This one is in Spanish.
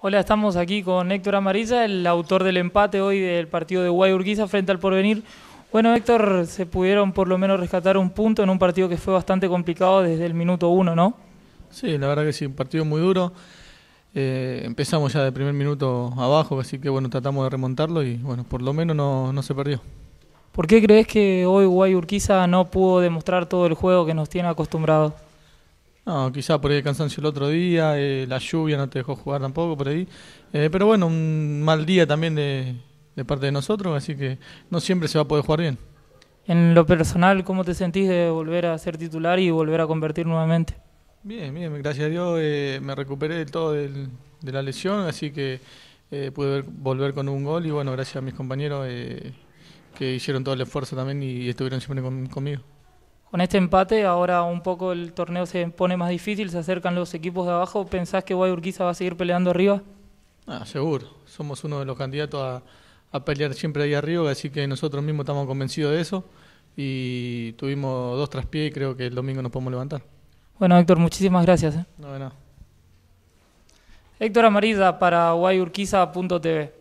Hola, estamos aquí con Héctor Amarilla, el autor del empate hoy del partido de Urquiza frente al Porvenir. Bueno, Héctor, se pudieron por lo menos rescatar un punto en un partido que fue bastante complicado desde el minuto uno, ¿no? Sí, la verdad que sí, un partido muy duro. Eh, empezamos ya de primer minuto abajo, así que bueno, tratamos de remontarlo y bueno, por lo menos no, no se perdió. ¿Por qué crees que hoy Urquiza no pudo demostrar todo el juego que nos tiene acostumbrados? No, quizá por el cansancio el otro día, eh, la lluvia no te dejó jugar tampoco por ahí. Eh, pero bueno, un mal día también de, parte de nosotros, así que no siempre se va a poder jugar bien. En lo personal, ¿cómo te sentís de volver a ser titular y volver a convertir nuevamente? Bien, bien, gracias a Dios eh, me recuperé del todo de la lesión, así que pude volver con un gol y bueno, gracias a mis compañeros que hicieron todo el esfuerzo también y estuvieron siempre conmigo. Con este empate ahora un poco el torneo se pone más difícil, se acercan los equipos de abajo. ¿Pensás que Guayurquiza va a seguir peleando arriba? Ah, seguro, somos uno de los candidatos a, pelear siempre ahí arriba, así que nosotros mismos estamos convencidos de eso y tuvimos dos traspiés y creo que el domingo nos podemos levantar. Bueno, Héctor, muchísimas gracias. ¿eh? No, Héctor Amarilla para guayurquiza.tv.